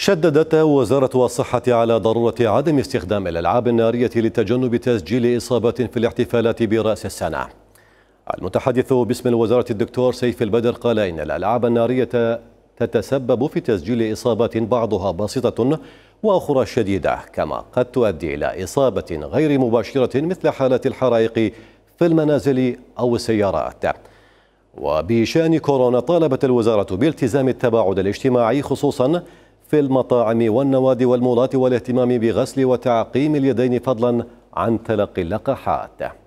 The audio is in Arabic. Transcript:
شددت وزارة الصحة على ضرورة عدم استخدام الألعاب النارية لتجنب تسجيل إصابات في الاحتفالات برأس السنة المتحدث باسم الوزارة الدكتور سيف البدر قال إن الألعاب النارية تتسبب في تسجيل إصابات بعضها بسيطة وأخرى شديدة كما قد تؤدي إلى إصابة غير مباشرة مثل حالة الحرائق في المنازل أو السيارات وبشأن كورونا طالبت الوزارة بالتزام التباعد الاجتماعي خصوصاً في المطاعم والنوادي والمولات والاهتمام بغسل وتعقيم اليدين فضلا عن تلقي اللقاحات